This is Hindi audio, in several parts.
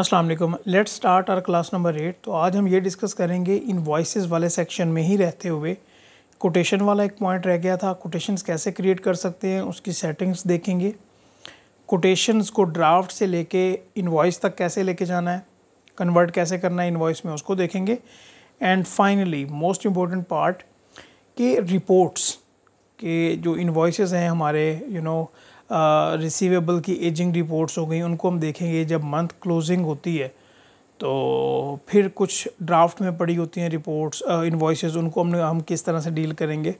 Aslam let start our class number eight तो आज हम ये डिस्कस करेंगे इन वॉइस वाले सेक्शन में ही रहते हुए कोटेशन वाला एक पॉइंट रह गया था कोटेशंस कैसे क्रिएट कर सकते हैं उसकी सेटिंग्स देखेंगे कोटेशंस को ड्राफ्ट से लेके वॉइस तक कैसे लेके जाना है कन्वर्ट कैसे करना है इनवॉइस में उसको देखेंगे and finally most important part कि रिपोर्ट्स के जो इन्वॉइस हैं हमारे you you know know, receivable की एजिंग रिपोर्ट्स हो गई उनको हम देखेंगे जब मंथ क्लोजिंग होती है तो फिर कुछ ड्राफ्ट में पड़ी होती हैं रिपोर्ट्स इन्वॉइसेस उनको हमने हम किस तरह से डील करेंगे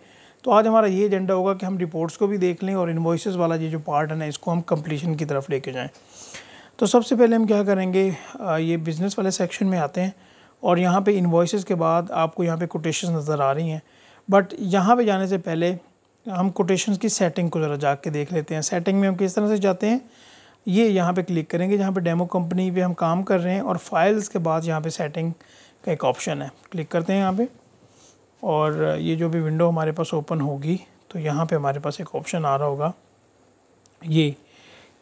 तो आज हमारा ये एजेंडा होगा कि हम रिपोर्ट्स को भी देख लें और इन्वॉइसेस वाला ये जो पार्ट है ना इसको हम कंप्लीशन की तरफ लेके जाएं तो सबसे पहले हम क्या करेंगे ये बिज़नेस वाले सेक्शन में आते हैं और यहाँ पर इन्वॉइसेस के बाद आपको यहाँ पर कोटेशन नज़र आ रही हैं बट यहाँ पर जाने से पहले हम कोटेशन की सेटिंग को ज़रा जाके देख लेते हैं सेटिंग में हम किस तरह से जाते हैं ये यहाँ पे क्लिक करेंगे जहाँ पे डेमो कंपनी पे हम काम कर रहे हैं और फाइल्स के बाद यहाँ पे सेटिंग का एक ऑप्शन है क्लिक करते हैं यहाँ पे और ये जो भी विंडो हमारे पास ओपन होगी तो यहाँ पे हमारे पास एक ऑप्शन आ रहा होगा ये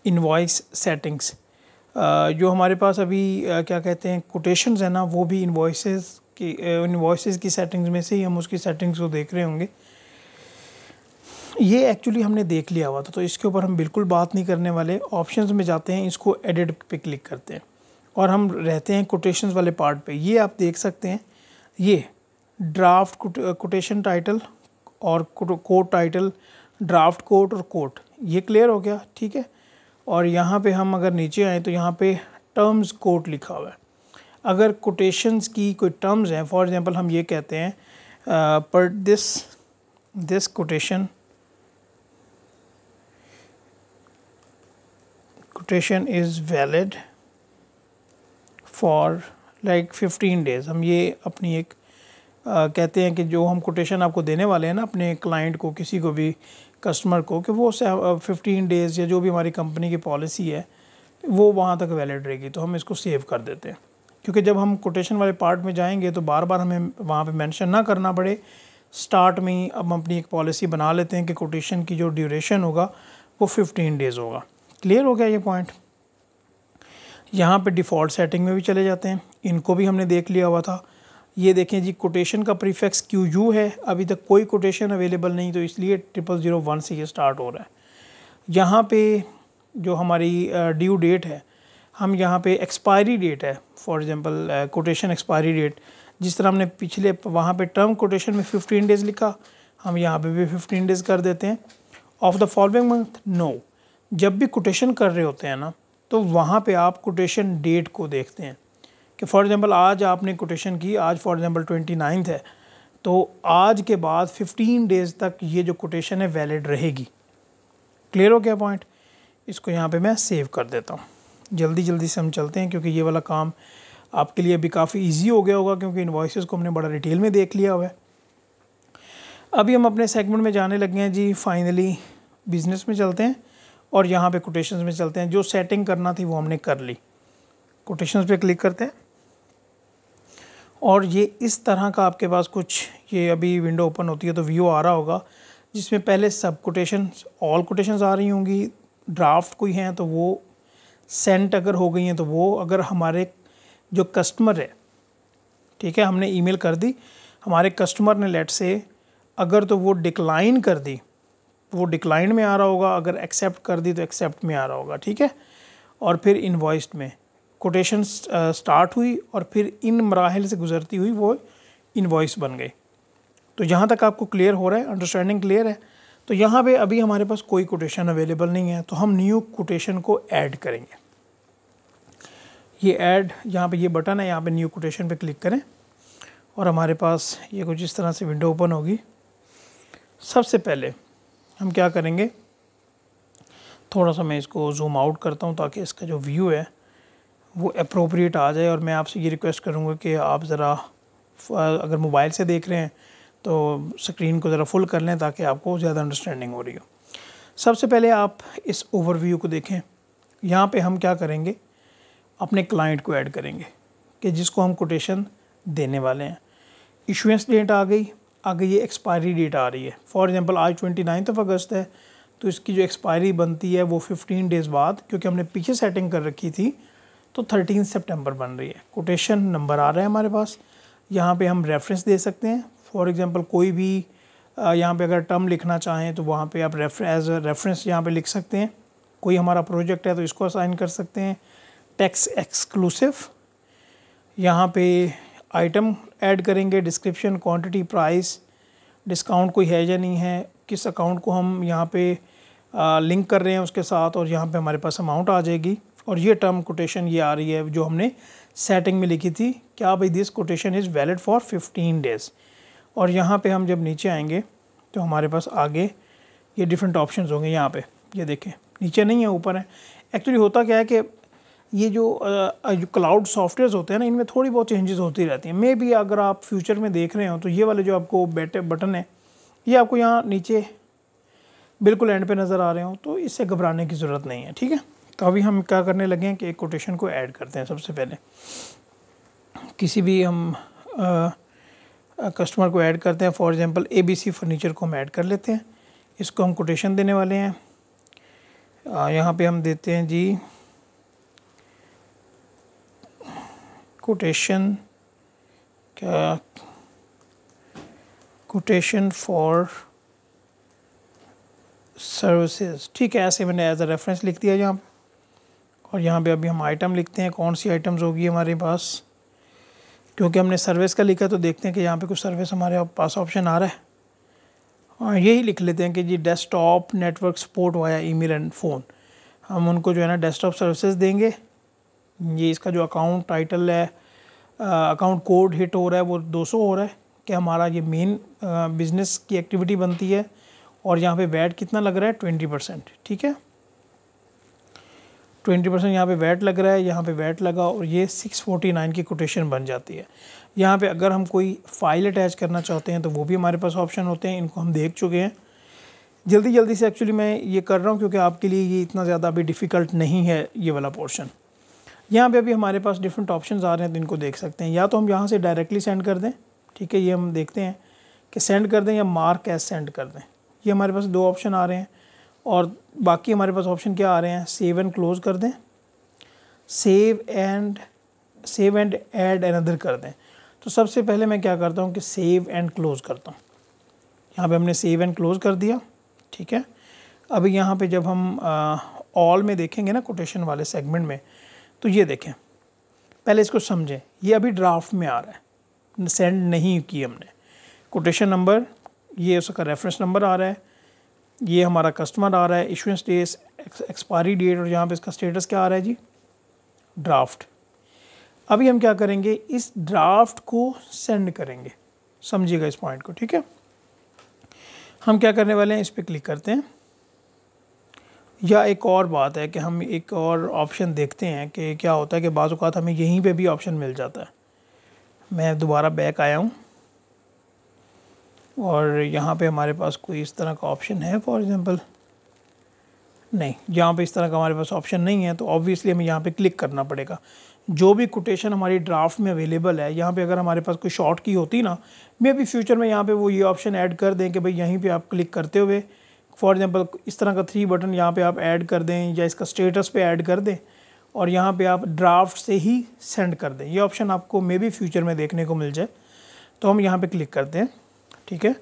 इन्वाइस सेटिंग्स जो हमारे पास अभी क्या कहते हैं कोटेशन है ना वो भी इन्वाइस की इन्वाइस की सेटिंग्स में से ही हम उसकी सेटिंग्स को देख रहे होंगे ये एक्चुअली हमने देख लिया हुआ था तो इसके ऊपर हम बिल्कुल बात नहीं करने वाले ऑप्शंस में जाते हैं इसको एडिट पे क्लिक करते हैं और हम रहते हैं कोटेशन वाले पार्ट पे ये आप देख सकते हैं ये ड्राफ्ट कोटेशन टाइटल और कोट टाइटल ड्राफ्ट कोट और कोट ये क्लियर हो गया ठीक है और यहाँ पर हम अगर नीचे आए तो यहाँ पर टर्म्स कोट लिखा हुआ है अगर कोटेशंस की कोई टर्म्स हैं फॉर एग्ज़ाम्पल हम ये कहते हैं uh, पर this this quotation quotation is valid for like 15 days हम ये अपनी एक आ, कहते हैं कि जो हम कोटेशन आपको देने वाले हैं ना अपने क्लाइंट को किसी को भी कस्टमर को कि वो फिफ्टीन डेज़ या जो भी हमारी कंपनी की पॉलिसी है वो वहाँ तक वैलिड रहेगी तो हम इसको सेव कर देते हैं क्योंकि जब हम कोटेशन वाले पार्ट में जाएंगे तो बार बार हमें वहाँ पे मेंशन ना करना पड़े स्टार्ट में ही अब हम अपनी एक पॉलिसी बना लेते हैं कि कोटेशन की जो ड्यूरेशन होगा वो 15 डेज़ होगा क्लियर हो गया ये पॉइंट यहाँ पे डिफ़ॉल्ट सेटिंग में भी चले जाते हैं इनको भी हमने देख लिया हुआ था ये देखें जी कोटेशन का प्रीफेक्स क्यू यू है अभी तक कोई कोटेशन अवेलेबल नहीं तो इसलिए ट्रिपल ज़ीरो वन से ये स्टार्ट हो रहा है यहाँ पे जो हमारी ड्यू डेट है हम यहाँ पे एक्सपायरी डेट है for example quotation expiry date जिस तरह हमने पिछले वहाँ पर टर्म कोटेशन में फिफ्टीन डेज़ लिखा हम यहाँ पर भी फिफ्टीन डेज़ कर देते हैं of the following month no जब भी कोटेशन कर रहे होते हैं ना तो वहाँ पे आप कोटेशन डेट को देखते हैं कि फॉर एग्ज़ाम्पल आज आपने कोटेशन की आज फॉर एग्ज़ाम्पल ट्वेंटी नाइन्थ है तो आज के बाद फिफ्टीन डेज़ तक ये जो कोटेशन है वैलिड रहेगी क्लियर हो गया पॉइंट इसको यहाँ पे मैं सेव कर देता हूँ जल्दी जल्दी से हम चलते हैं क्योंकि ये वाला काम आपके लिए अभी काफ़ी ईजी हो गया होगा क्योंकि इन्वॉइस को हमने बड़ा डिटेल में देख लिया हुआ है अभी हम अपने सेगमेंट में जाने लगे हैं जी फाइनली बिज़नेस में चलते हैं और यहाँ पे कोटेशन में चलते हैं जो सेटिंग करना थी वो हमने कर ली कोटेशन पे क्लिक करते हैं और ये इस तरह का आपके पास कुछ ये अभी विंडो ओपन होती है तो व्यू आ रहा होगा जिसमें पहले सब कोटेशन ऑल कोटेशन आ रही होंगी ड्राफ्ट कोई हैं तो वो सेंट अगर हो गई हैं तो वो अगर हमारे जो कस्टमर है ठीक है हमने ईमेल कर दी हमारे कस्टमर ने लेट से अगर तो वो डिक्लाइन कर दी वो डिक्लाइन में आ रहा होगा अगर एक्सेप्ट कर दी तो एक्सेप्ट में आ रहा होगा ठीक है और फिर इन्वॉइस्ड में कोटेशन स्टार्ट हुई और फिर इन मराहल से गुजरती हुई वो इन्वॉइस बन गई तो यहाँ तक आपको क्लियर हो रहा है अंडरस्टैंडिंग क्लियर है तो यहाँ पे अभी हमारे पास कोई कोटेशन अवेलेबल नहीं है तो हम न्यू कोटेशन को ऐड करेंगे ये ऐड यहाँ पे ये बटन है यहाँ पे न्यू कोटेशन पे क्लिक करें और हमारे पास ये कुछ इस तरह से विंडो ओपन होगी सबसे पहले हम क्या करेंगे थोड़ा सा मैं इसको जूम आउट करता हूँ ताकि इसका जो व्यू है वो अप्रोप्रिएट आ जाए और मैं आपसे ये रिक्वेस्ट करूँगा कि आप ज़रा अगर मोबाइल से देख रहे हैं तो स्क्रीन को ज़रा फुल कर लें ताकि आपको ज़्यादा अंडरस्टैंडिंग हो रही हो सबसे पहले आप इस ओवरव्यू को देखें यहाँ पे हम क्या करेंगे अपने क्लाइंट को ऐड करेंगे कि जिसको हम कोटेशन देने वाले हैं इशुएंस डेट आ गई आगे ये एक्सपायरी डेट आ रही है फॉर एग्ज़ाम्पल आज ट्वेंटी नाइन्थ ऑफ अगस्त है तो इसकी जो एक्सपायरी बनती है वो फिफ्टीन डेज़ बाद क्योंकि हमने पीछे सेटिंग कर रखी थी तो थर्टीन सेप्टेम्बर बन रही है कोटेशन नंबर आ रहा है हमारे पास यहाँ पर हम रेफरेंस दे सकते हैं फॉर एग्ज़ाम्पल कोई भी यहाँ पर अगर टर्म लिखना चाहें तो वहाँ पर आप रेफर एज रेफरेंस यहाँ पर लिख सकते हैं कोई हमारा प्रोजेक्ट है तो इसको असाइन कर सकते हैं टैक्स एक्सक्लूसिव यहाँ पे आइटम ऐड करेंगे डिस्क्रिप्शन क्वांटिटी प्राइस डिस्काउंट कोई है या नहीं है किस अकाउंट को हम यहाँ पे आ, लिंक कर रहे हैं उसके साथ और यहाँ पे हमारे पास अमाउंट आ जाएगी और ये टर्म कोटेशन ये आ रही है जो हमने सेटिंग में लिखी थी क्या भाई this quotation is valid for fifteen days और यहाँ पर हम जब नीचे आएंगे तो हमारे पास आगे ये डिफरेंट ऑप्शन होंगे यहाँ पर ये देखें नीचे नहीं है ऊपर है एक्चुअली होता क्या है कि ये जो जो क्लाउड सॉफ्टवेयर होते हैं ना इनमें थोड़ी बहुत चेंजेस होती रहती हैं मे बी अगर आप फ्यूचर में देख रहे हो तो ये वाले जो आपको बेटे बटन है ये आपको यहाँ नीचे बिल्कुल एंड पे नज़र आ रहे हो तो इससे घबराने की ज़रूरत नहीं है ठीक है तो अभी हम क्या करने लगे हैं कि एक कोटेशन को ऐड करते हैं सबसे पहले किसी भी हम कस्टमर को ऐड करते हैं फॉर एग्ज़ाम्पल ए सी फर्नीचर को हम ऐड कर लेते हैं इसको हम कोटेशन देने वाले हैं यहाँ पर हम देते हैं जी quotation uh, quotation for services ठीक है ऐसे मैंने एज अ रेफरेंस लिख दिया यहाँ और यहाँ पे अभी हम आइटम लिखते हैं कौन सी आइटम्स होगी हमारे पास क्योंकि हमने सर्विस का लिखा तो देखते हैं कि यहाँ पे कुछ सर्विस हमारे पास ऑप्शन आ रहा है और हाँ, यही लिख लेते हैं कि जी desktop network support via email and phone हम उनको जो है ना डेस्कटॉप सर्विसेज देंगे ये इसका जो अकाउंट टाइटल है अकाउंट कोड हिट हो रहा है वो 200 हो रहा है कि हमारा ये मेन बिज़नेस की एक्टिविटी बनती है और यहाँ पे वैट कितना लग रहा है ट्वेंटी परसेंट ठीक है ट्वेंटी परसेंट यहाँ पर वैट लग रहा है यहाँ पे वैट लगा और ये सिक्स नाइन की कोटेशन बन जाती है यहाँ पे अगर हम कोई फाइल अटैच करना चाहते हैं तो वो भी हमारे पास ऑप्शन होते हैं इनको हम देख चुके हैं जल्दी जल्दी से एक्चुअली मैं ये कर रहा हूँ क्योंकि आपके लिए ये इतना ज़्यादा अभी डिफ़िकल्ट नहीं है ये वाला पोर्शन यहाँ पे अभी हमारे पास डिफरेंट ऑप्शन आ रहे हैं तो इनको देख सकते हैं या तो हम यहाँ से डायरेक्टली सेंड कर दें ठीक है ये हम देखते हैं कि सेंड कर दें या मार्क एज सेंड कर दें ये हमारे पास दो ऑप्शन आ रहे हैं और बाकी हमारे पास ऑप्शन क्या आ रहे हैं सेव एंड क्लोज कर दें save and save and add another कर दें तो सबसे पहले मैं क्या करता हूँ कि सेव एंड क्लोज़ करता हूँ यहाँ पे हमने सेव एंड क्लोज़ कर दिया ठीक है अभी यहाँ पे जब हम ऑल में देखेंगे ना कोटेशन वाले सेगमेंट में तो ये देखें पहले इसको समझें ये अभी ड्राफ्ट में आ रहा है सेंड नहीं की हमने कोटेशन नंबर ये उसका रेफरेंस नंबर आ रहा है ये हमारा कस्टमर आ रहा है इशुंस डेट एक्सपायरी डेट और यहाँ पे इसका स्टेटस क्या आ रहा है जी ड्राफ्ट अभी हम क्या करेंगे इस ड्राफ्ट को सेंड करेंगे समझिएगा इस पॉइंट को ठीक है हम क्या करने वाले हैं इस पर क्लिक करते हैं या एक और बात है कि हम एक और ऑप्शन देखते हैं कि क्या होता है कि बाज़ अवत हमें यहीं पे भी ऑप्शन मिल जाता है मैं दोबारा बैक आया हूँ और यहाँ पे हमारे पास कोई इस तरह का ऑप्शन है फॉर एग्ज़ाम्पल नहीं यहाँ पे इस तरह का हमारे पास ऑप्शन नहीं है तो ऑब्वियसली हमें यहाँ पे क्लिक करना पड़ेगा जो भी कोटेशन हमारी ड्राफ्ट में अवेलेबल है यहाँ पे अगर हमारे पास कोई शॉर्ट की होती ना मे भी फ्यूचर में यहाँ पे वो ये ऑप्शन ऐड कर दें कि भाई यहीं पे आप क्लिक करते हुए फॉर एग्ज़ाम्पल इस तरह का थ्री बटन यहाँ पे आप ऐड कर दें या इसका स्टेटस पे ऐड कर दें और यहाँ पे आप ड्राफ्ट से ही सेंड कर दें ये ऑप्शन आपको मे बी फ्यूचर में देखने को मिल जाए तो हम यहाँ पे क्लिक करते हैं ठीक है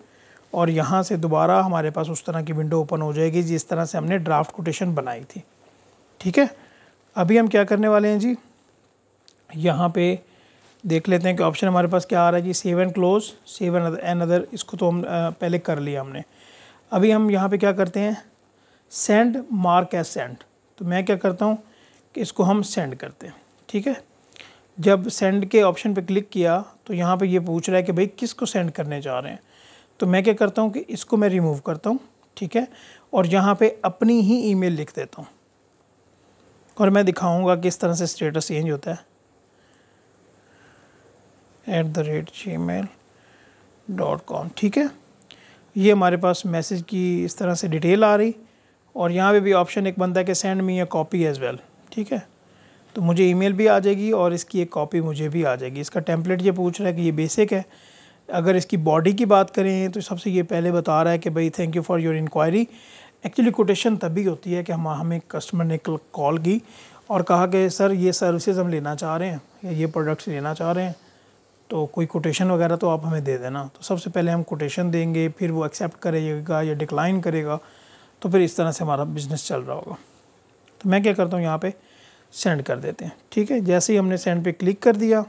और यहाँ से दोबारा हमारे पास उस तरह की विंडो ओपन हो जाएगी जिस तरह से हमने ड्राफ्ट कोटेशन बनाई थी ठीक है अभी हम क्या करने वाले हैं जी यहाँ पर देख लेते हैं कि ऑप्शन हमारे पास क्या आ रहा है जी seven close seven and another इसको तो हम पहले कर लिया हमने अभी हम यहाँ पे क्या करते हैं सेंड मार्क एज सेंड तो मैं क्या करता हूँ कि इसको हम सेंड करते हैं ठीक है जब सेंड के ऑप्शन पे क्लिक किया तो यहाँ पे ये पूछ रहा है कि भाई किसको सेंड करने जा रहे हैं तो मैं क्या करता हूँ कि इसको मैं रिमूव करता हूँ ठीक है और यहाँ पर अपनी ही ई लिख देता हूँ और मैं दिखाऊँगा किस तरह से स्टेटस चेंज होता है at the rate Gmail dot com ठीक है ये हमारे पास मैसेज की इस तरह से डिटेल आ रही और यहाँ पे भी ऑप्शन एक बनता है कि सेंड मी या कॉपी एज़ वेल ठीक है तो मुझे ईमेल भी आ जाएगी और इसकी एक कॉपी मुझे भी आ जाएगी इसका टेम्पलेट ये पूछ रहा है कि ये बेसिक है अगर इसकी बॉडी की बात करें तो सबसे ये पहले बता रहा है कि भाई thank you for your enquiry actually quotation तभी होती है कि हम हमें कस्टमर ने कॉल की और कहा कि सर ये सर्विसेज हम लेना चाह रहे हैं या ये प्रोडक्ट्स लेना चाह रहे हैं तो कोई कोटेशन वगैरह तो आप हमें दे देना तो सबसे पहले हम कोटेशन देंगे फिर वो एक्सेप्ट करेगा या डिक्लाइन करेगा तो फिर इस तरह से हमारा बिज़नेस चल रहा होगा तो मैं क्या करता हूँ यहाँ पे सेंड कर देते हैं ठीक है जैसे ही हमने सेंड पे क्लिक कर दिया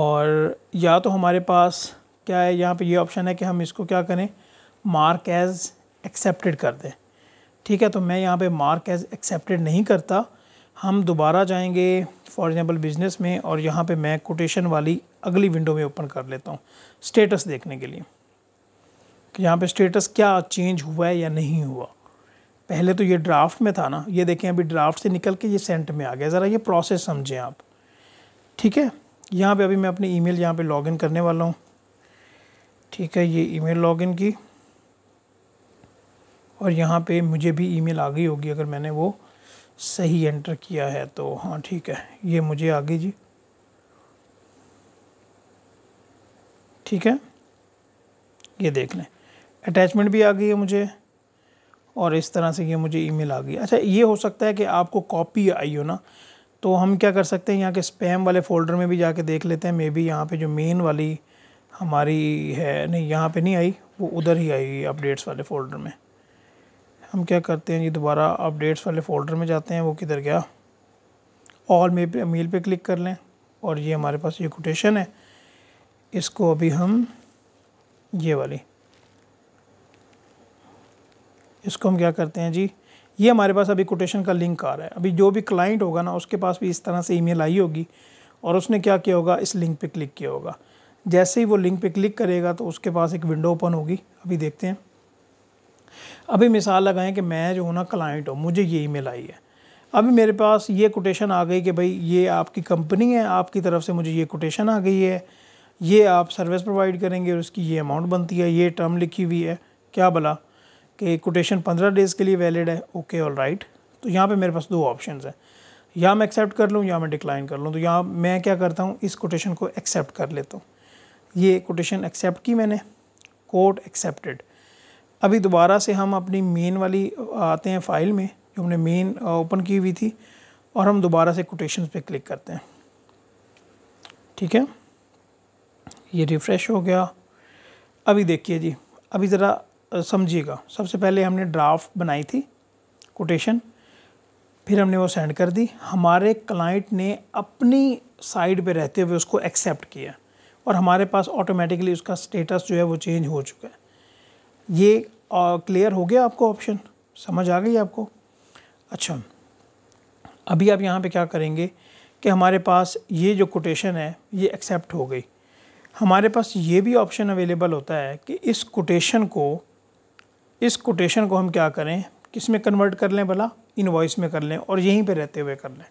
और या तो हमारे पास क्या है यहाँ पे ये यह ऑप्शन है कि हम इसको क्या करें मार्क एज़ एक्सेप्टेड कर दें ठीक है तो मैं यहाँ पे मार्क एज़ एक्सेप्टेड नहीं करता हम दोबारा जाएंगे फॉर एग्ज़ाम्पल बिज़नेस में और यहाँ पे मैं कोटेशन वाली अगली विंडो में ओपन कर लेता हूँ स्टेटस देखने के लिए कि यहाँ पे स्टेटस क्या चेंज हुआ है या नहीं हुआ पहले तो ये ड्राफ्ट में था ना ये देखें अभी ड्राफ्ट से निकल के ये सेंट में आ गया ज़रा ये प्रोसेस समझें आप ठीक है यहाँ पर अभी मैं अपनी ई मेल यहाँ पे लॉगिन करने वाला हूँ ठीक है ये ई लॉगिन की और यहाँ पे मुझे भी ईमेल आ गई होगी अगर मैंने वो सही एंटर किया है तो हाँ ठीक है ये मुझे आगे जी ठीक है ये देख लें अटैचमेंट भी आ गई है मुझे और इस तरह से ये मुझे ईमेल आ गई अच्छा ये हो सकता है कि आपको कॉपी आई हो ना तो हम क्या कर सकते हैं यहाँ के स्पैम वाले फ़ोल्डर में भी जाके देख लेते हैं मे बी यहाँ पे जो मेन वाली हमारी है नहीं यहाँ पे नहीं आई वो उधर ही आई हुई अपडेट्स वाले फ़ोल्डर में हम क्या करते हैं जी दोबारा अपडेट्स वाले फ़ोल्डर में जाते हैं वो किधर गया ऑल मेल पे मेल पे क्लिक कर लें और ये हमारे पास ये कोटेशन है इसको अभी हम ये वाली इसको हम क्या करते हैं जी ये हमारे पास अभी कोटेशन का लिंक आ रहा है अभी जो भी क्लाइंट होगा ना उसके पास भी इस तरह से ईमेल आई होगी और उसने क्या किया होगा इस लिंक पे क्लिक किया होगा जैसे ही वो लिंक पे क्लिक करेगा तो उसके पास एक विंडो ओपन होगी अभी देखते हैं अभी मिसाल लगाएं कि मैं जो हूँ ना क्लाइंट हूँ मुझे ये ईमेल आई है अभी मेरे पास ये कोटेशन आ गई कि भाई ये आपकी कंपनी है आपकी तरफ से मुझे ये कोटेशन आ गई है ये आप सर्विस प्रोवाइड करेंगे और उसकी ये अमाउंट बनती है ये टर्म लिखी हुई है क्या भला कि कोटेशन पंद्रह डेज़ के लिए वैलिड है ओके ऑल राइट तो यहाँ पर मेरे पास दो ऑप्शन हैं या मैं एक्सेप्ट कर लूँ या मैं डिक्लाइन कर लूँ तो यहाँ मैं क्या करता हूँ इस कोटेशन को एक्सेप्ट कर लेता हूँ ये कोटेशन एक्सेप्ट की मैंने कोर्ट एक्सेप्टेड अभी दोबारा से हम अपनी मेन वाली आते हैं फाइल में जो हमने मेन ओपन की हुई थी और हम दोबारा से कोटेशन पे क्लिक करते हैं ठीक है ये रिफ़्रेश हो गया अभी देखिए जी अभी ज़रा समझिएगा सबसे पहले हमने ड्राफ्ट बनाई थी कोटेशन फिर हमने वो सेंड कर दी हमारे क्लाइंट ने अपनी साइड पे रहते हुए उसको एक्सेप्ट किया और हमारे पास ऑटोमेटिकली उसका स्टेटस जो है वो चेंज हो चुका है ये क्लियर हो गया आपको ऑप्शन समझ आ गई आपको अच्छा अभी आप यहाँ पे क्या करेंगे कि हमारे पास ये जो कोटेशन है ये एक्सेप्ट हो गई हमारे पास ये भी ऑप्शन अवेलेबल होता है कि इस कोटेशन को इस कोटेशन को हम क्या करें किस में कन्वर्ट कर लें भला इनवॉइस में कर लें और यहीं पे रहते हुए कर लें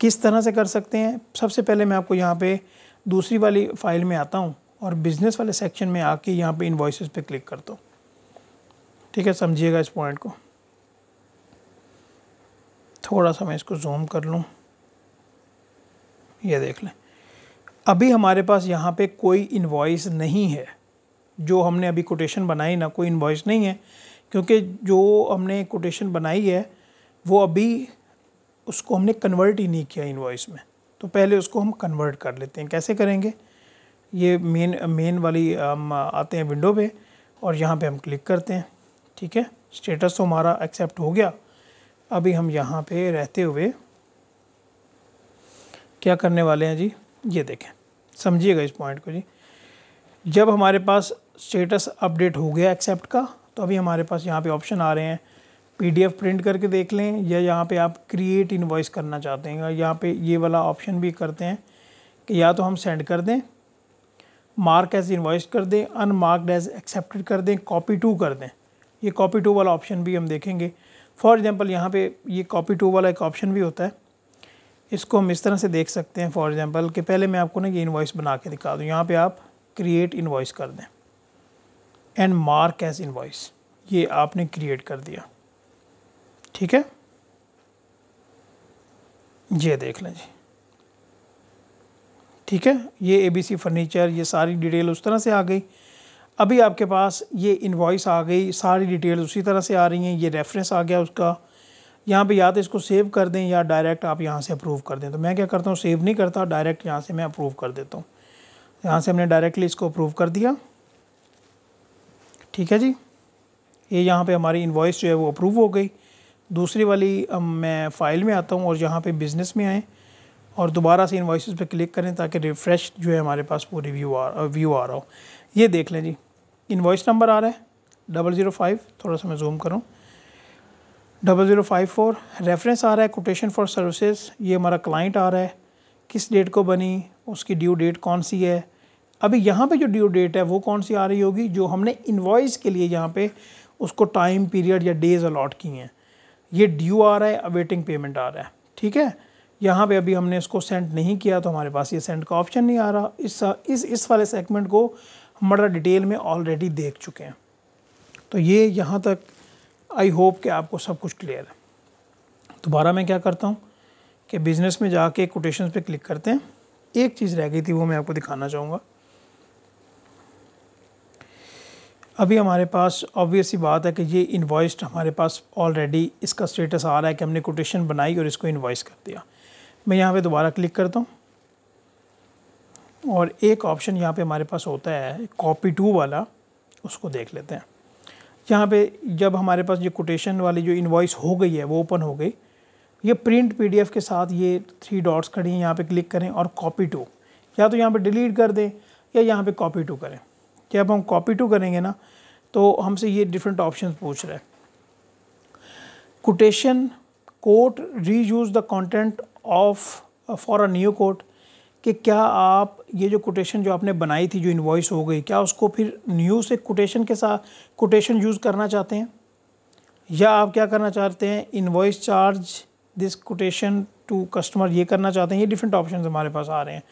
किस तरह से कर सकते हैं सबसे पहले मैं आपको यहाँ पे दूसरी वाली फाइल में आता हूँ और बिज़नेस वाले सेक्शन में आके यहाँ पे इनवॉइस पे क्लिक करता हूँ ठीक है समझिएगा इस पॉइंट को थोड़ा सा मैं इसको जूम कर लूँ ये देख लें अभी हमारे पास यहाँ पे कोई इन्वाइस नहीं है जो हमने अभी कोटेशन बनाई ना कोई इन्वाइस नहीं है क्योंकि जो हमने कोटेशन बनाई है वो अभी उसको हमने कन्वर्ट ही नहीं किया इन्वाइस में तो पहले उसको हम कन्वर्ट कर लेते हैं कैसे करेंगे ये मेन मेन वाली हम आते हैं विंडो पे और यहाँ पे हम क्लिक करते हैं ठीक है स्टेटस तो हमारा एक्सेप्ट हो गया अभी हम यहाँ पे रहते हुए क्या करने वाले हैं जी ये देखें समझिएगा इस पॉइंट को जी जब हमारे पास स्टेटस अपडेट हो गया एक्सेप्ट का तो अभी हमारे पास यहाँ पे ऑप्शन आ रहे हैं पीडीएफ प्रिंट करके देख लें या यहाँ पे आप क्रिएट इनवॉइस करना चाहते हैं यहाँ पे ये वाला ऑप्शन भी करते हैं कि या तो हम सेंड कर दें मार्क एज इन्वाइस कर दें अनमार्कड एज एक्सेप्टेड कर दें कॉपी टू कर दें ये कॉपी टू वाला ऑप्शन भी हम देखेंगे फॉर एग्ज़ाम्पल यहाँ पे ये कॉपी टू वाला एक ऑप्शन भी होता है इसको हम इस तरह से देख सकते हैं फॉर एग्ज़ाम्पल कि पहले मैं आपको ना ये इन्वाइस बना के दिखा दूँ यहाँ पे आप क्रिएट इन्वाइस कर दें एंड मार्क एज इन्वॉइस ये आपने क्रिएट कर दिया ठीक है ये देख लें जी ठीक है ये एबीसी फर्नीचर ये सारी डिटेल उस तरह से आ गई अभी आपके पास ये इन्वाइस आ गई सारी डिटेल्स उसी तरह से आ रही हैं ये रेफरेंस आ गया उसका यहाँ पे या तो इसको सेव कर दें या डायरेक्ट आप यहाँ से अप्रूव कर दें तो मैं क्या करता हूँ सेव नहीं करता डायरेक्ट यहाँ से मैं अप्रूव कर देता हूँ यहाँ से हमने डायरेक्टली इसको अप्रूव कर दिया ठीक है जी ये यहाँ पर हमारी इन्वाइस जो है वो अप्रूव हो गई दूसरी वाली मैं फ़ाइल में आता हूँ और यहाँ पर बिज़नेस में आएँ और दोबारा से इन्वाइस पर क्लिक करें ताकि रिफ़्रेश जो है हमारे पास वो रिव्यू आ व्यू आ रहा हो ये देख लें जी इन्वाइस नंबर आ रहा है डबल ज़ीरो फाइव थोड़ा सा मैं जूम करूँ double zero five four reference आ रहा है कोटेशन फॉर सर्विसेज ये हमारा क्लाइंट आ रहा है किस डेट को बनी उसकी ड्यू डेट कौन सी है अभी यहाँ पे जो ड्यू डेट है वो कौन सी आ रही होगी जो हमने इन्वाइस के लिए यहाँ पे उसको टाइम पीरियड या डेज अलॉट किए हैं ये ड्यू आ रहा है अवेटिंग पेमेंट आ रहा है ठीक है यहाँ पे अभी हमने इसको सेंड नहीं किया तो हमारे पास ये सेंड का ऑप्शन नहीं आ रहा इस इस इस वाले सेगमेंट को हम बड़ा डिटेल में ऑलरेडी देख चुके हैं तो ये यहाँ तक आई होप कि आपको सब कुछ क्लियर है दोबारा मैं क्या करता हूँ कि बिज़नेस में जाके कोटेशन पे क्लिक करते हैं एक चीज़ रह गई थी वो मैं आपको दिखाना चाहूँगा अभी हमारे पास ऑब्वियस ही बात है कि ये इन्वाइस्ड हमारे पास ऑलरेडी इसका स्टेटस आ रहा है कि हमने कोटेशन बनाई और इसको इन्वाइस कर दिया मैं यहाँ पे दोबारा क्लिक करता हूँ और एक ऑप्शन यहाँ पे हमारे पास होता है कॉपी टू वाला उसको देख लेते हैं यहाँ पे जब हमारे पास ये कोटेशन वाली जो इन्वाइस हो गई है वो ओपन हो गई ये प्रिंट पीडीएफ के साथ ये थ्री डॉट्स खड़ी हैं यहाँ पे क्लिक करें और कॉपी टू या तो यहाँ पे डिलीट कर दें या यहाँ पे कॉपी टू करें जब हम कॉपी टू करेंगे ना तो हमसे ये डिफरेंट ऑप्शन पूछ रहे हैं quotation quote reuse the content of for a new quote कि क्या आप ये जो कोटेशन जो आपने बनाई थी जो इन्वॉइस हो गई क्या उसको फिर न्यू से कोटेशन के साथ कोटेशन यूज़ करना चाहते हैं या आप क्या करना चाहते हैं invoice charge this quotation to customer ये करना चाहते हैं ये डिफरेंट ऑप्शन हमारे पास आ रहे हैं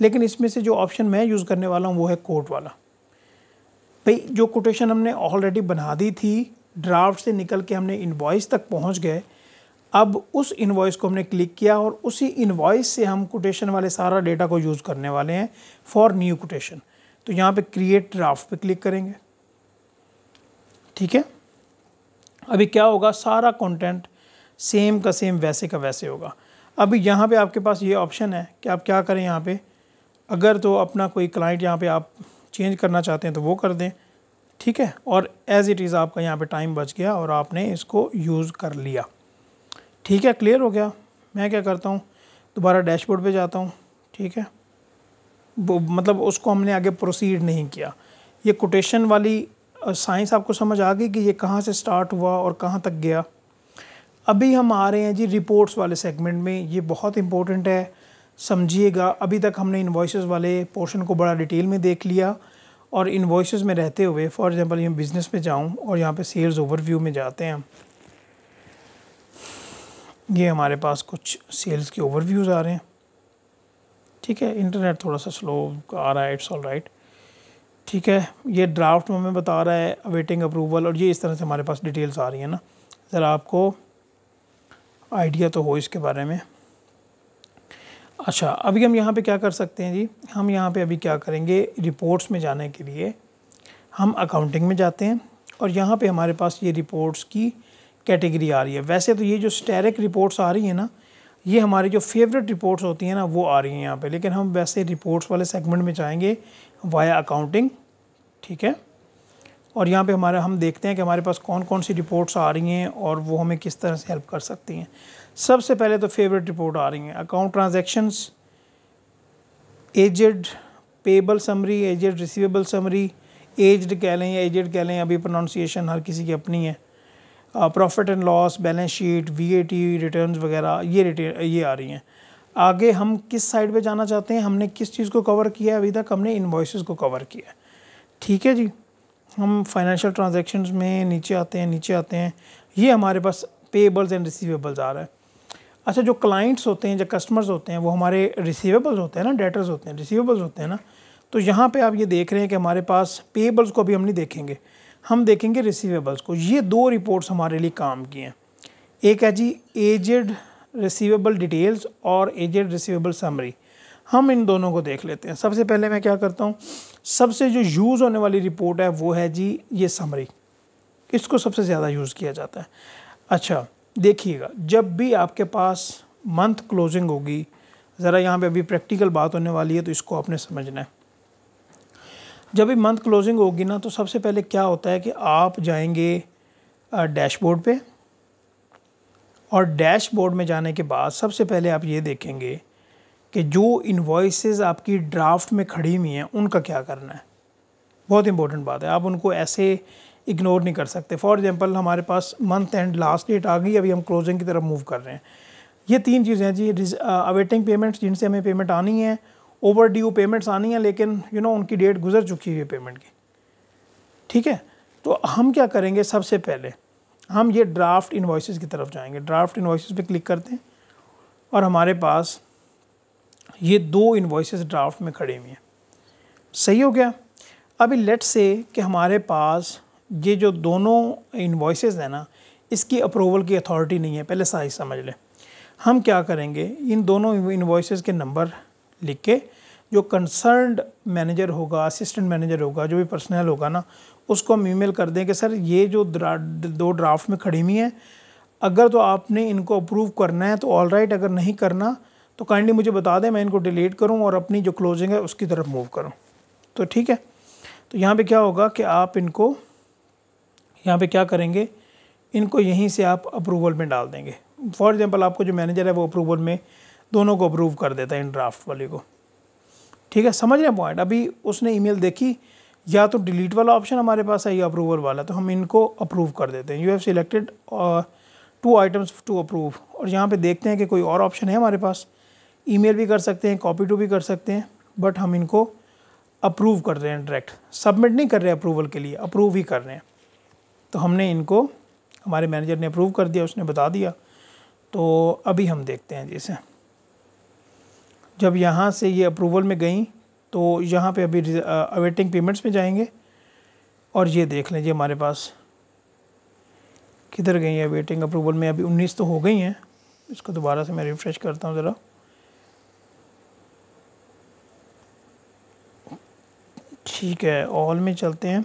लेकिन इसमें से जो ऑप्शन मैं यूज़ करने वाला हूँ वो है कोर्ट वाला भाई जो कोटेशन हमने ऑलरेडी बना दी थी ड्राफ्ट से निकल के हमने इन्वॉइस तक पहुँच गए अब उस इन्वॉइस को हमने क्लिक किया और उसी इन्वॉइस से हम कोटेशन वाले सारा डेटा को यूज़ करने वाले हैं फॉर न्यू कोटेशन तो यहाँ पे क्रिएट ड्राफ्ट पे क्लिक करेंगे ठीक है अभी क्या होगा सारा कंटेंट सेम का सेम वैसे का वैसे होगा अभी यहाँ पे आपके पास ये ऑप्शन है कि आप क्या करें यहाँ पे अगर तो अपना कोई क्लाइंट यहाँ पर आप चेंज करना चाहते हैं तो वो कर दें ठीक है और एज़ इट इज़ आपका यहाँ पर टाइम बच गया और आपने इसको यूज़ कर लिया ठीक है क्लियर हो गया मैं क्या करता हूँ दोबारा डैशबोर्ड पे जाता हूँ ठीक है वो मतलब उसको हमने आगे प्रोसीड नहीं किया ये कोटेशन वाली साइंस आपको समझ आ गई कि ये कहाँ से स्टार्ट हुआ और कहाँ तक गया अभी हम आ रहे हैं जी रिपोर्ट्स वाले सेगमेंट में ये बहुत इंपॉर्टेंट है समझिएगा अभी तक हमने इन्वॉइसेस वाले पोर्शन को बड़ा डिटेल में देख लिया और इन्वॉइसेस में रहते हुए फॉर एग्ज़ाम्पल ये बिज़नेस में जाऊँ और यहाँ पर सेल्स ओवरव्यू में जाते हैं ये हमारे पास कुछ सेल्स के ओवरव्यूज़ आ रहे हैं ठीक है इंटरनेट थोड़ा सा स्लो आ रहा है इट्स ऑल राइट ठीक है ये ड्राफ्ट में हमें बता रहा है अवेटिंग अप्रूवल और ये इस तरह से हमारे पास डिटेल्स आ रही है ना ज़रा आपको आइडिया तो हो इसके बारे में अच्छा अभी हम यहाँ पे क्या कर सकते हैं जी हम यहाँ पे अभी क्या करेंगे रिपोर्ट्स में जाने के लिए हम अकाउंटिंग में जाते हैं और यहाँ पे हमारे पास ये रिपोर्ट्स की कैटेगरी आ रही है वैसे तो ये जो स्टेरिक रिपोर्ट्स आ रही हैं ना ये हमारी जो फेवरेट रिपोर्ट्स होती हैं ना वो आ रही हैं यहाँ पे लेकिन हम वैसे रिपोर्ट्स वाले सेगमेंट में जाएंगे वाया अकाउंटिंग ठीक है और यहाँ पे हमारे हम देखते हैं कि हमारे पास कौन कौन सी रिपोर्ट्स आ रही हैं और वो हमें किस तरह से हेल्प कर सकती हैं सबसे पहले तो फेवरेट रिपोर्ट आ रही हैं account transactions aged payable summary aged receivable summary aged कह लें या कह लें अभी प्रोनाउंसिएशन हर किसी की अपनी है profit and loss balance sheet वी रिटर्न्स वगैरह ये ये आ रही हैं आगे हम किस साइड पे जाना चाहते हैं हमने किस चीज़ को कवर किया है अभी तक हमने इन्वॉइस को कवर किया है ठीक है जी हम फाइनेंशियल ट्रांजेक्शन में नीचे आते हैं नीचे आते हैं ये हमारे पास पेबल्स एंड रिसीवेबल्स आ रहा है अच्छा जो क्लाइंट्स होते हैं जो कस्टमर्स होते हैं वो हमारे रिसीवेबल्स होते हैं ना डेटर्स होते हैं रिसीवेबल्स होते हैं ना तो यहाँ पे आप ये देख रहे हैं कि हमारे पास पेबल्स को अभी हम नहीं देखेंगे हम देखेंगे रिसीवेबल्स को ये दो रिपोर्ट्स हमारे लिए काम की हैं एक है जी एजेड रिसीवेबल डिटेल्स और एजेड रिसीवेबल समरी हम इन दोनों को देख लेते हैं सबसे पहले मैं क्या करता हूँ सबसे जो यूज़ होने वाली रिपोर्ट है वो है जी ये समरी इसको सबसे ज़्यादा यूज़ किया जाता है अच्छा देखिएगा जब भी आपके पास मंथ क्लोजिंग होगी ज़रा यहाँ पे अभी प्रैक्टिकल बात होने वाली है तो इसको आपने समझना है जब भी मंथ क्लोजिंग होगी ना तो सबसे पहले क्या होता है कि आप जाएंगे डैशबोर्ड पे और डैशबोर्ड में जाने के बाद सबसे पहले आप ये देखेंगे कि जो इन्वॉइसेस आपकी ड्राफ्ट में खड़ी हुई हैं उनका क्या करना है बहुत इंपॉर्टेंट बात है आप उनको ऐसे इग्नोर नहीं कर सकते फॉर एग्ज़ाम्पल हमारे पास मंथ एंड लास्ट डेट आ गई अभी हम क्लोजिंग की तरफ मूव कर रहे हैं ये तीन चीज़ें हैं जी अवेटिंग पेमेंट्स जिनसे हमें पेमेंट आनी है ओवर ड्यू पेमेंट्स आनी है लेकिन यू you नो know, उनकी डेट गुजर चुकी हुई है पेमेंट की ठीक है तो हम क्या करेंगे सबसे पहले हम ये ड्राफ्ट इन्वाइसेस की तरफ जाएंगे ड्राफ्ट इन्वाइसेस पे क्लिक करते हैं और हमारे पास ये दो इन्वाइसेस ड्राफ्ट में खड़े हुए हैं सही हो गया अभी लेट से कि हमारे पास ये जो दोनों इन्वाइसेस हैं ना इसकी अप्रूवल की अथॉरिटी नहीं है पहले साइज समझ लें हम क्या करेंगे इन दोनों इन्वाइसेस के नंबर लिख के जो कंसर्नड मैनेजर होगा असिस्टेंट मैनेजर होगा जो भी पर्सनल होगा ना उसको हम ईमेल कर दें कि सर ये जो द्रा, दो ड्राफ्ट में खड़ी हुई हैं अगर तो आपने इनको अप्रूव करना है तो ऑल राइट अगर नहीं करना तो काइंडली मुझे बता दें मैं इनको डिलीट करूँ और अपनी जो क्लोजिंग है उसकी तरफ मूव करूँ तो ठीक है तो यहाँ पर क्या होगा कि आप इनको यहाँ पर क्या करेंगे इनको यहीं से आप अप्रूवल में डाल देंगे फॉर एग्ज़ाम्पल आपको जो मैनेजर है वो अप्रूवल में दोनों को अप्रूव कर देता है इन ड्राफ्ट वाले को ठीक है समझ रहे पॉइंट अभी उसने ईमेल देखी या तो डिलीट वाला ऑप्शन हमारे पास है या अप्रूवल वाला तो हम इनको अप्रूव कर देते हैं you have selected two items to approve और यहाँ पे देखते हैं कि कोई और ऑप्शन है हमारे पास ईमेल भी कर सकते हैं कॉपी टू भी कर सकते हैं बट हम इनको अप्रूव कर रहे हैं डायरेक्ट सबमिट नहीं कर रहे अप्रूवल के लिए अप्रूव ही कर रहे हैं तो हमने इनको हमारे मैनेजर ने अप्रूव कर दिया उसने बता दिया तो अभी हम देखते हैं जैसे जब यहाँ से ये अप्रूवल में गई तो यहाँ पे अभी अवेटिंग पेमेंट्स में जाएंगे और ये देख लें जी हमारे पास किधर गई है वेटिंग अप्रूवल में अभी 19 तो हो गई हैं इसको दोबारा से मैं रिफ़्रेश करता हूँ ज़रा ठीक है ऑल में चलते हैं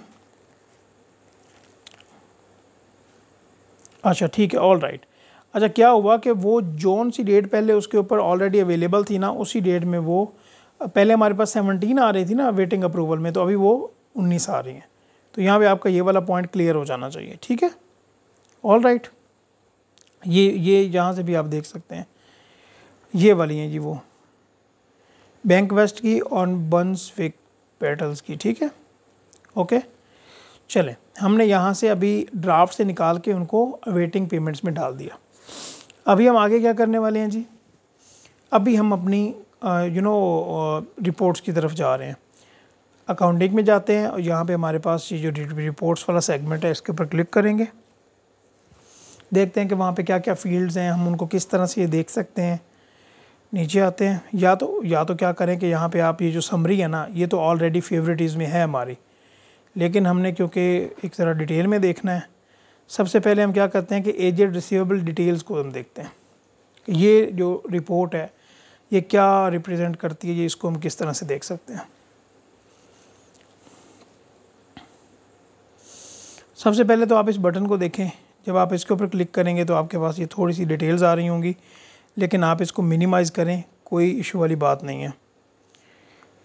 अच्छा ठीक है ऑल राइट right. अच्छा क्या हुआ कि वो जोन सी डेट पहले उसके ऊपर ऑलरेडी अवेलेबल थी ना उसी डेट में वो पहले हमारे पास सेवनटीन आ रही थी ना वेटिंग अप्रूवल में तो अभी वो उन्नीस आ रही हैं तो यहाँ पे आपका ये वाला पॉइंट क्लियर हो जाना चाहिए ठीक है ऑल राइट ये ये यहाँ से भी आप देख सकते हैं ये वाली हैं जी वो बैंक वेस्ट की और बंस फिक पेटल्स की ठीक है ओके चलें हमने यहाँ से अभी ड्राफ्ट से निकाल के उनको वेटिंग पेमेंट्स में डाल दिया अभी हम आगे क्या करने वाले हैं जी अभी हम अपनी यू नो रिपोर्ट्स की तरफ जा रहे हैं अकाउंटिंग में जाते हैं और यहाँ पे हमारे पास ये जो रिपोर्ट्स वाला सेगमेंट है इसके ऊपर क्लिक करेंगे देखते हैं कि वहाँ पे क्या क्या फील्ड्स हैं हम उनको किस तरह से ये देख सकते हैं नीचे आते हैं या तो या तो क्या करें कि यहाँ पे आप ये जो समरी है ना ये तो ऑलरेडी फेवरेटीज़ में है हमारी लेकिन हमने क्योंकि एक ज़रा डिटेल में देखना है सबसे पहले हम क्या करते हैं कि एजेड रिसीवेबल डिटेल्स को हम देखते हैं ये जो रिपोर्ट है ये क्या रिप्रेजेंट करती है ये इसको हम किस तरह से देख सकते हैं सबसे पहले तो आप इस बटन को देखें जब आप इसके ऊपर क्लिक करेंगे तो आपके पास ये थोड़ी सी डिटेल्स आ रही होंगी लेकिन आप इसको मिनिमाइज़ करें कोई इशू वाली बात नहीं है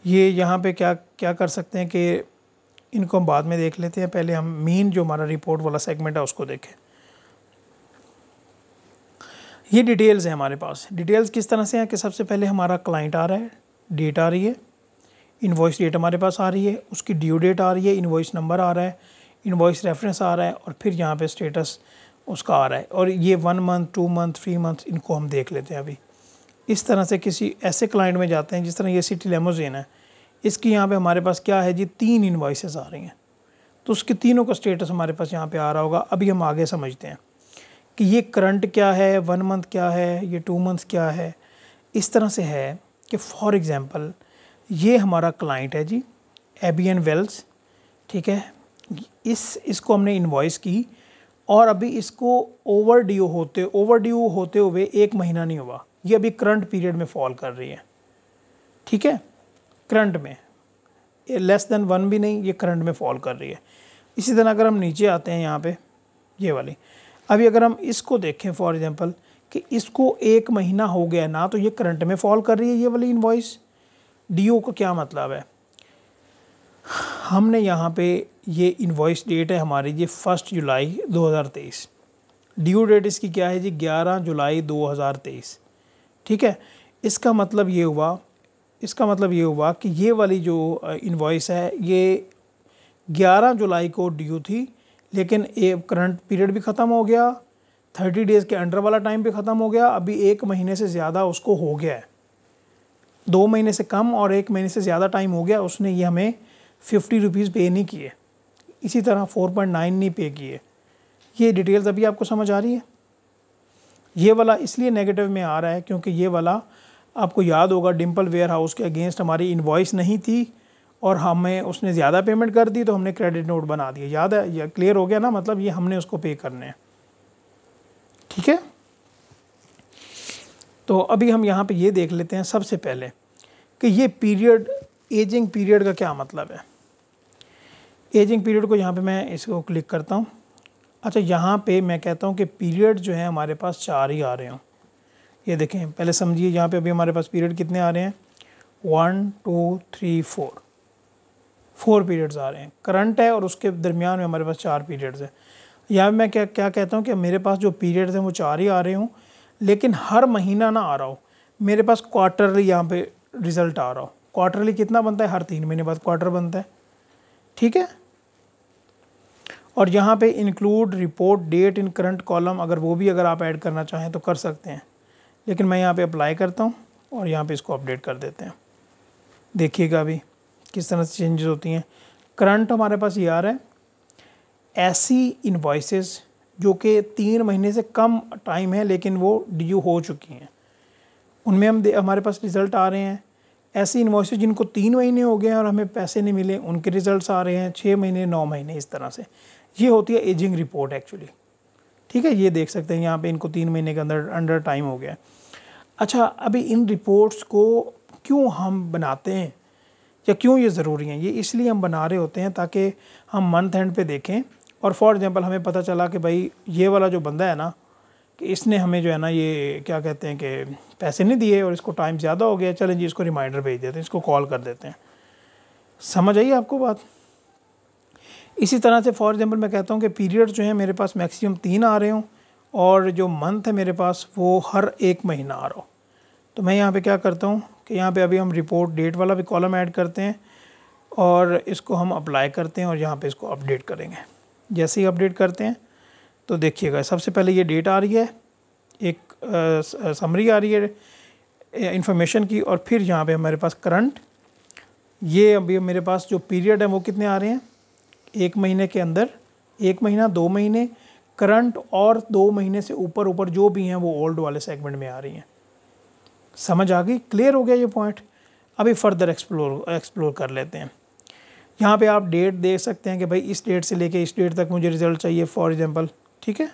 ये यहाँ पे क्या क्या कर सकते हैं कि इनको हम बाद में देख लेते हैं पहले हम मेन जो हमारा रिपोर्ट वाला सेगमेंट है उसको देखें ये डिटेल्स हैं हमारे पास डिटेल्स किस तरह से हैं कि सबसे पहले हमारा क्लाइंट आ रहा है डेट आ रही है इन्वॉइस डेट हमारे पास आ रही है उसकी ड्यू डेट आ रही है इन्वॉइस नंबर आ रहा है इन्वॉइस रेफरेंस आ रहा है और फिर यहाँ पे स्टेटस उसका आ रहा है और ये one month two month three month इनको हम देख लेते हैं अभी इस तरह से किसी ऐसे क्लाइंट में जाते हैं जिस तरह ये सिटी लेमोजिन है इसकी यहाँ पे हमारे पास क्या है जी तीन इन्वाइसेस आ रही हैं तो उसके तीनों का स्टेटस हमारे पास यहाँ पे आ रहा होगा अभी हम आगे समझते हैं कि ये करंट क्या है वन मंथ क्या है ये टू मंथ क्या है इस तरह से है कि फॉर एग्ज़ाम्पल ये हमारा क्लाइंट है जी एबियन वेल्स ठीक है इस इसको हमने इन्वाइस की और अभी इसको ओवर ड्यू होते ओवर ड्यू होते हुए एक महीना नहीं हुआ ये अभी करंट पीरियड में फॉल कर रही है ठीक है करंट में ये लेस देन वन भी नहीं ये करंट में फॉल कर रही है इसी तरह अगर हम नीचे आते हैं यहाँ पे ये वाली अभी अगर हम इसको देखें फॉर एग्जांपल कि इसको एक महीना हो गया ना तो ये करंट में फॉल कर रही है ये वाली इन्वॉइस डीओ का क्या मतलब है हमने यहाँ पे ये इन्वाइस डेट है हमारी ये फर्स्ट जुलाई 2023 ड्यू डेट इसकी क्या है जी 11 जुलाई 2023 ठीक है इसका मतलब ये हुआ इसका मतलब ये हुआ कि ये वाली जो इन्वॉइस है ये 11 जुलाई को ड्यू थी लेकिन ये करंट पीरियड भी ख़त्म हो गया 30 डेज़ के अंडर वाला टाइम भी ख़त्म हो गया अभी एक महीने से ज़्यादा उसको हो गया है दो महीने से कम और एक महीने से ज़्यादा टाइम हो गया उसने ये हमें फिफ्टी रुपीज़ पे नहीं किए इसी तरह फोर पॉइंट नाइन नहीं पे किए ये डिटेल्स अभी आपको समझ आ रही है ये वाला इसलिए नेगेटिव में आ रहा है क्योंकि ये वाला आपको याद होगा डिम्पल वेयर हाउस के अगेंस्ट हमारी इन्वॉइस नहीं थी और हमें उसने ज़्यादा पेमेंट कर दी तो हमने क्रेडिट नोट बना दिया याद है या क्लियर हो गया ना मतलब ये हमने उसको पे करने हैं ठीक है तो अभी हम यहाँ पे ये देख लेते हैं सबसे पहले कि ये पीरियड एजिंग पीरियड का क्या मतलब है एजिंग पीरियड को यहाँ पे मैं इसको क्लिक करता हूँ अच्छा यहाँ पे मैं कहता हूँ कि पीरियड जो है हमारे पास चार ही आ रहे हों ये देखें पहले समझिए यहाँ पे अभी हमारे पास पीरियड कितने आ रहे हैं one two three four four periods आ रहे हैं करंट है और उसके दरमियान में हमारे पास चार पीरियड्स हैं यहाँ मैं क्या क्या कहता हूँ कि मेरे पास जो पीरियड्स हैं वो चार ही आ रहे हूँ लेकिन हर महीना ना आ रहा हो मेरे पास क्वार्टरली यहाँ पे रिज़ल्ट आ रहा हो क्वार्टरली कितना बनता है हर तीन महीने बाद क्वार्टर बनता है ठीक है और यहाँ पे include report date in current column अगर वो भी अगर आप ऐड करना चाहें तो कर सकते हैं लेकिन मैं यहाँ पे अप्लाई करता हूँ और यहाँ पे इसको अपडेट कर देते हैं देखिएगा अभी किस तरह से चेंजेस होती हैं करंट हमारे पास ये आ रहा है ऐसी इन्वाइसेस जो कि तीन महीने से कम टाइम है लेकिन वो ड्यू हो चुकी हैं उनमें हम हमारे पास रिज़ल्ट आ रहे हैं ऐसी इन्वॉइसेज जिनको तीन महीने हो गए हैं और हमें पैसे नहीं मिले उनके रिज़ल्ट आ रहे हैं छः महीने नौ महीने इस तरह से ये होती है एजिंग रिपोर्ट एक्चुअली ठीक है ये देख सकते हैं यहाँ पे इनको तीन महीने के अंदर अंडर टाइम हो गया अच्छा अभी इन रिपोर्ट्स को क्यों हम बनाते हैं या क्यों ये ज़रूरी हैं ये इसलिए हम बना रहे होते हैं ताकि हम मंथ एंड पे देखें और फॉर एग्ज़ाम्पल हमें पता चला कि भाई ये वाला जो बंदा है ना कि इसने हमें जो है ना ये क्या कहते हैं कि पैसे नहीं दिए और इसको टाइम ज़्यादा हो गया चलें जी इसको रिमाइंडर भेज देते हैं इसको कॉल कर देते हैं समझ आई आपको बात इसी तरह से फॉर एग्ज़ाम्पल मैं कहता हूँ कि पीरियड जो है मेरे पास मैक्सिमम तीन आ रहे हों और जो मंथ है मेरे पास वो हर एक महीना आ रहा हो तो मैं यहाँ पे क्या करता हूँ कि यहाँ पे अभी हम रिपोर्ट डेट वाला भी कॉलम ऐड करते हैं और इसको हम अप्लाई करते हैं और यहाँ पे इसको अपडेट करेंगे जैसे ही अपडेट करते हैं तो देखिएगा सबसे पहले ये डेट आ रही है एक समरी आ रही है इंफॉर्मेशन की और फिर यहाँ पर हमारे पास करंट ये अभी मेरे पास जो पीरियड है वो कितने आ रहे हैं एक महीने के अंदर एक महीना दो महीने करंट और दो महीने से ऊपर ऊपर जो भी हैं वो ओल्ड वाले सेगमेंट में आ रही हैं समझ आ गई क्लियर हो गया ये पॉइंट अभी फर्दर एक्सप्लोर एक्सप्लोर कर लेते हैं यहाँ पे आप डेट देख सकते हैं कि भाई इस डेट से लेके इस डेट तक मुझे रिज़ल्ट चाहिए फॉर एग्ज़ाम्पल ठीक है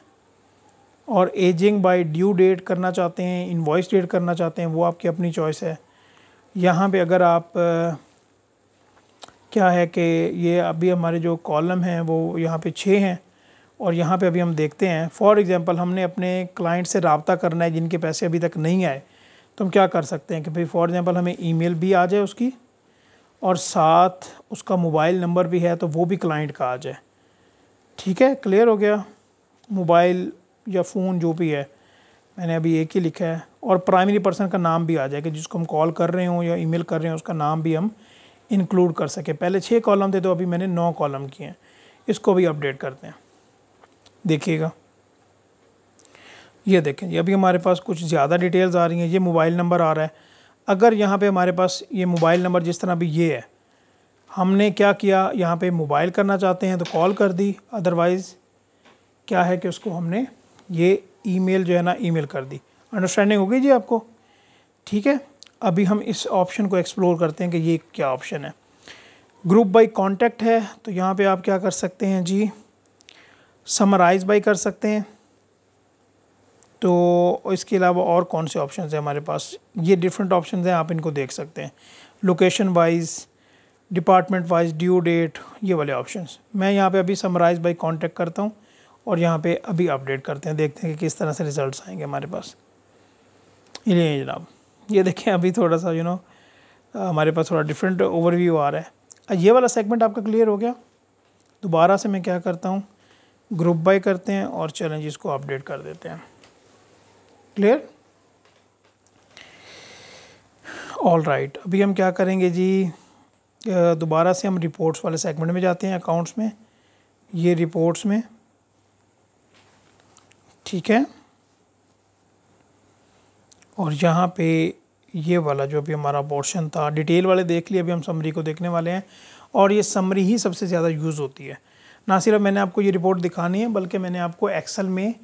और एजिंग बाय ड्यू डेट करना चाहते हैं इन्वॉइस डेट करना चाहते हैं वो आपकी अपनी चॉइस है यहाँ पे अगर आप क्या है कि ये अभी हमारे जो कॉलम हैं वो यहाँ पे छः हैं और यहाँ पे अभी हम देखते हैं फॉर एग्ज़ाम्पल हमने अपने क्लाइंट से रबता करना है जिनके पैसे अभी तक नहीं आए तो हम क्या कर सकते हैं कि भाई फॉर एग्ज़ाम्पल हमें ईमेल भी आ जाए उसकी और साथ उसका मोबाइल नंबर भी है तो वो भी क्लाइंट का आ जाए ठीक है क्लियर हो गया मोबाइल या फ़ोन जो भी है मैंने अभी एक ही लिखा है और प्राइमरी पर्सन का नाम भी आ जाएगा जिसको हम कॉल कर रहे हों या ईमेल कर रहे हों उसका नाम भी हम इंक्लूड कर सके पहले छः कॉलम थे तो अभी मैंने नौ कॉलम किए हैं इसको भी अपडेट करते हैं देखिएगा ये देखें ये अभी हमारे पास कुछ ज़्यादा डिटेल्स आ रही हैं ये मोबाइल नंबर आ रहा है अगर यहाँ पे हमारे पास ये मोबाइल नंबर जिस तरह अभी ये है हमने क्या किया यहाँ पे मोबाइल करना चाहते हैं तो कॉल कर दी अदरवाइज़ क्या है कि उसको हमने ये ईमेल जो है ना ईमेल कर दी अंडरस्टैंडिंग हो गई जी आपको ठीक है अभी हम इस ऑप्शन को एक्सप्लोर करते हैं कि ये क्या ऑप्शन है ग्रुप बाई कॉन्टैक्ट है तो यहाँ पे आप क्या कर सकते हैं जी समराइज बाई कर सकते हैं तो इसके अलावा और कौन से ऑप्शन हैं हमारे पास ये डिफरेंट ऑप्शन हैं आप इनको देख सकते हैं location wise department wise due date ये वाले ऑप्शन मैं यहाँ पे अभी समराइज बाई कॉन्टैक्ट करता हूँ और यहाँ पे अभी अपडेट करते हैं देखते हैं कि किस तरह से रिजल्ट आएंगे हमारे पास ये जनाब ये देखें अभी थोड़ा सा यू नो हमारे पास थोड़ा डिफरेंट ओवरव्यू आ रहा है ये वाला सेगमेंट आपका क्लियर हो गया दोबारा से मैं क्या करता हूँ ग्रुप बाई करते हैं और चैलेंज इसको अपडेट कर देते हैं क्लियर ऑल राइट right. अभी हम क्या करेंगे जी दोबारा से हम रिपोर्ट्स वाले सेगमेंट में जाते हैं अकाउंट्स में ये रिपोर्ट्स में ठीक है और यहाँ पे ये वाला जो अभी हमारा पोर्शन था डिटेल वाले देख लिए अभी हम समरी को देखने वाले हैं और ये समरी ही सबसे ज़्यादा यूज़ होती है ना सिर्फ मैंने आपको ये रिपोर्ट दिखानी है बल्कि मैंने आपको एक्सल में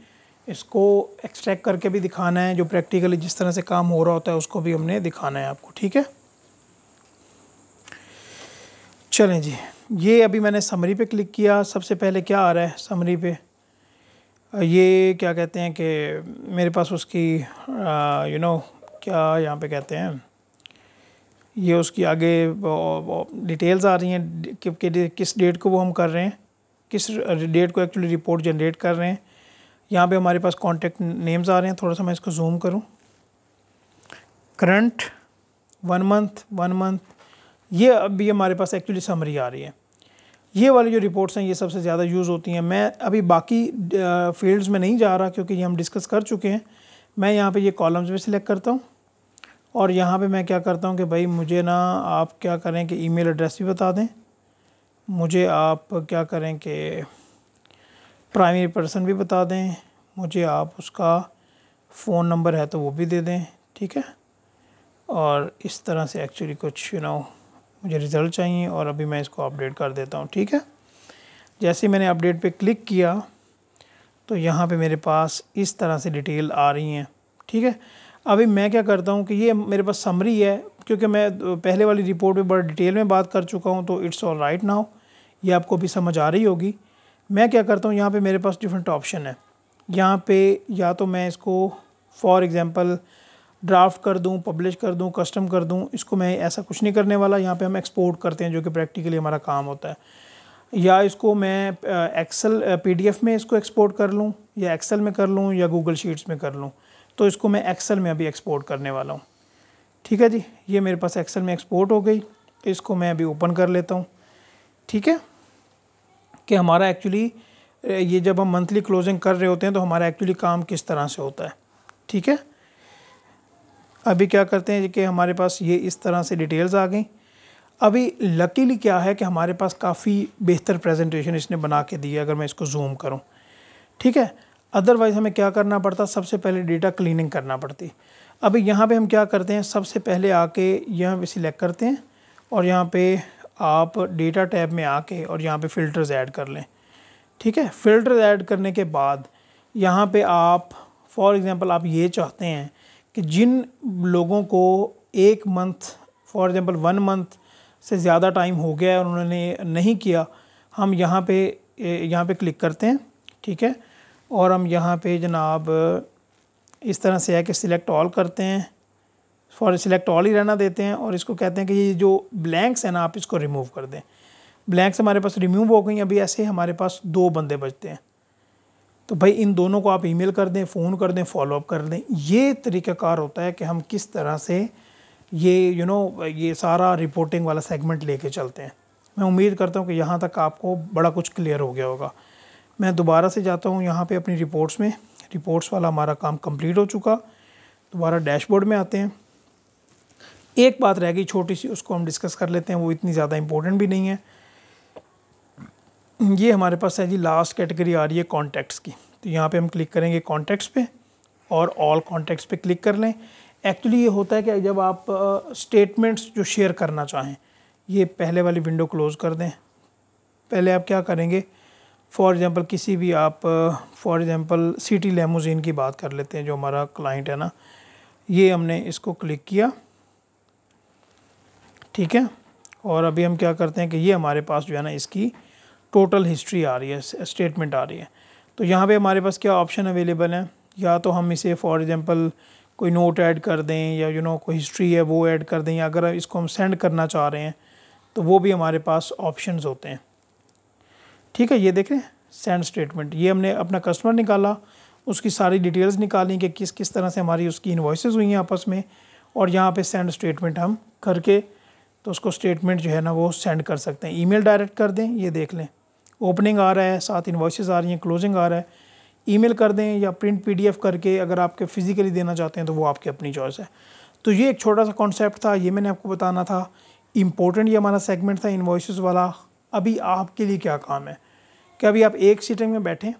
इसको एक्सट्रैक्ट करके भी दिखाना है जो प्रैक्टिकली जिस तरह से काम हो रहा होता है उसको भी हमने दिखाना है आपको ठीक है चलें जी ये अभी मैंने समरी पे क्लिक किया सबसे पहले क्या आ रहा है समरी पे ये क्या कहते हैं कि मेरे पास उसकी यू नो क्या यहाँ पे कहते हैं ये उसकी आगे डिटेल्स आ रही हैं कि, कि किस डेट को वो हम कर रहे हैं किस डेट को एक्चुअली रिपोर्ट जनरेट कर रहे हैं यहाँ पे हमारे पास कॉन्टेक्ट नेम्स आ रहे हैं थोड़ा सा मैं इसको जूम करूँ current one month one month ये अभी हमारे पास एक्चुअली समरी आ रही है ये वाली जो रिपोर्ट्स हैं ये सबसे ज़्यादा यूज़ होती हैं मैं अभी बाकी फील्ड्स में नहीं जा रहा क्योंकि ये हम डिस्कस कर चुके हैं मैं यहाँ पे ये कॉलम्स में सिलेक्ट करता हूँ और यहाँ पे मैं क्या करता हूँ कि भाई मुझे ना आप क्या करें कि ईमेल एड्रेस भी बता दें मुझे आप क्या करें कि प्राइमरी पर्सन भी बता दें मुझे आप उसका फ़ोन नंबर है तो वो भी दे दें ठीक है और इस तरह से एक्चुअली कुछ यू you नो know, मुझे रिज़ल्ट चाहिए और अभी मैं इसको अपडेट कर देता हूँ ठीक है जैसे मैंने अपडेट पे क्लिक किया तो यहाँ पे मेरे पास इस तरह से डिटेल आ रही हैं ठीक है अभी मैं क्या करता हूँ कि ये मेरे पास समरी है क्योंकि मैं पहले वाली रिपोर्ट में बड़ा डिटेल में बात कर चुका हूँ तो इट्स ऑल राइट नाउ ये आपको भी समझ आ रही होगी मैं क्या करता हूँ यहाँ पर मेरे पास डिफरेंट ऑप्शन है यहाँ पर या तो मैं इसको फॉर एग्ज़ाम्पल ड्राफ्ट कर दूँ पब्लिश कर दूँ कस्टम कर दूँ इसको मैं ऐसा कुछ नहीं करने वाला यहाँ पे हम एक्सपोर्ट करते हैं जो कि प्रैक्टिकली हमारा काम होता है या इसको मैं एक्सेल पीडीएफ में इसको एक्सपोर्ट कर लूँ या एक्सेल में कर लूँ या गूगल शीट्स में कर लूँ तो इसको मैं एक्सेल में अभी एक्सपोर्ट करने वाला हूँ ठीक है जी ये मेरे पास एक्सेल में एक्सपोर्ट हो गई इसको मैं अभी ओपन कर लेता हूँ ठीक है कि हमारा एक्चुअली ये जब हम मंथली क्लोजिंग कर रहे होते हैं तो हमारा एक्चुअली काम किस तरह से होता है ठीक है अभी क्या करते हैं कि हमारे पास ये इस तरह से डिटेल्स आ गई अभी लकीली क्या है कि हमारे पास काफ़ी बेहतर प्रेजेंटेशन इसने बना के दी है अगर मैं इसको जूम करूँ ठीक है अदरवाइज़ हमें क्या करना पड़ता सबसे पहले डेटा क्लीनिंग करना पड़ती अभी यहाँ पे हम क्या करते हैं सबसे पहले आके यहाँ पे सिलेक्ट करते हैं और यहाँ पे आप डेटा टैब में आके और यहाँ पे फ़िल्टर्स ऐड कर लें ठीक है फ़िल्टर ऐड करने के बाद यहाँ पर आप फॉर एग्ज़ाम्पल आप ये चाहते हैं कि जिन लोगों को एक month for example one month से ज़्यादा टाइम हो गया है और उन्होंने नहीं किया हम यहाँ पे यहाँ पे क्लिक करते हैं ठीक है और हम यहाँ पे जनाब इस तरह से है कि सिलेक्ट ऑल करते हैं फॉर सिलेक्ट ऑल ही रहना देते हैं और इसको कहते हैं कि ये जो ब्लैंक्स हैं ना आप इसको रिमूव कर दें ब्लैंक्स हमारे पास रिमूव हो गई अभी ऐसे हमारे पास दो बंदे बचते हैं तो भाई इन दोनों को आप ईमेल कर दें फ़ोन कर दें फॉलोअप कर दें ये तरीक़ाकार होता है कि हम किस तरह से ये यू you नो know, ये सारा रिपोर्टिंग वाला सेगमेंट लेके चलते हैं मैं उम्मीद करता हूँ कि यहाँ तक आपको बड़ा कुछ क्लियर हो गया होगा मैं दोबारा से जाता हूँ यहाँ पे अपनी रिपोर्ट्स में रिपोर्ट्स वाला हमारा काम कंप्लीट हो चुका दोबारा डैशबोर्ड में आते हैं एक बात रह गई छोटी सी उसको हम डिस्कस कर लेते हैं वो इतनी ज़्यादा इंपॉर्टेंट भी नहीं है ये हमारे पास है जी लास्ट कैटेगरी आ रही है कॉन्टैक्ट्स की तो यहाँ पे हम क्लिक करेंगे कॉन्टैक्ट्स पे और ऑल कॉन्टैक्ट्स पे क्लिक कर लें एक्चुअली ये होता है कि जब आप स्टेटमेंट्स जो शेयर करना चाहें ये पहले वाली विंडो क्लोज़ कर दें पहले आप क्या करेंगे फॉर एग्ज़ाम्पल किसी भी आप फॉर एग्ज़ाम्पल सिटी लेमोजीन की बात कर लेते हैं जो हमारा क्लाइंट है ना ये हमने इसको क्लिक किया ठीक है और अभी हम क्या करते हैं कि ये हमारे पास जो है ना इसकी टोटल हिस्ट्री आ रही है स्टेटमेंट आ रही है तो यहाँ पे हमारे पास क्या ऑप्शन अवेलेबल हैं या तो हम इसे फॉर एग्ज़ाम्पल कोई नोट ऐड कर दें या यू you नो know, कोई हिस्ट्री है वो ऐड कर दें या अगर इसको हम सेंड करना चाह रहे हैं तो वो भी हमारे पास ऑप्शन होते हैं ठीक है ये देखें सेंड स्टेटमेंट ये हमने अपना कस्टमर निकाला उसकी सारी डिटेल्स निकाली कि किस किस तरह से हमारी उसकी इन्वॉइसेस हुई हैं आपस में और यहाँ पे सेंड स्टेटमेंट हम करके तो उसको स्टेटमेंट जो है ना वो सेंड कर सकते हैं ईमेल डायरेक्ट कर दें ये देख लें ओपनिंग आ रहा है साथ इन्वाइसेस आ रही हैं क्लोजिंग आ रहा है ईमेल कर दें या प्रिंट पीडीएफ करके अगर आपके फिज़िकली देना चाहते हैं तो वो आपकी अपनी चॉइस है तो ये एक छोटा सा कॉन्सेप्ट था ये मैंने आपको बताना था इम्पोर्टेंट ये हमारा सेगमेंट था इन्वाइस वाला अभी आपके लिए क्या काम है क्या अभी आप एक सीटिंग में बैठें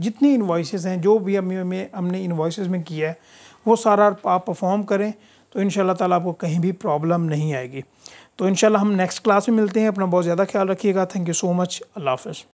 जितनी इन्वाइस हैं जो भी हमने इन्वाइसेस में किया है वो सारा आप परफॉर्म करें तो इन ताला आपको कहीं भी प्रॉब्लम नहीं आएगी तो इन हम नेक्स्ट क्लास में मिलते हैं अपना बहुत ज़्यादा ख्याल रखिएगा थैंक यू सो मच अल्लाह हाफ़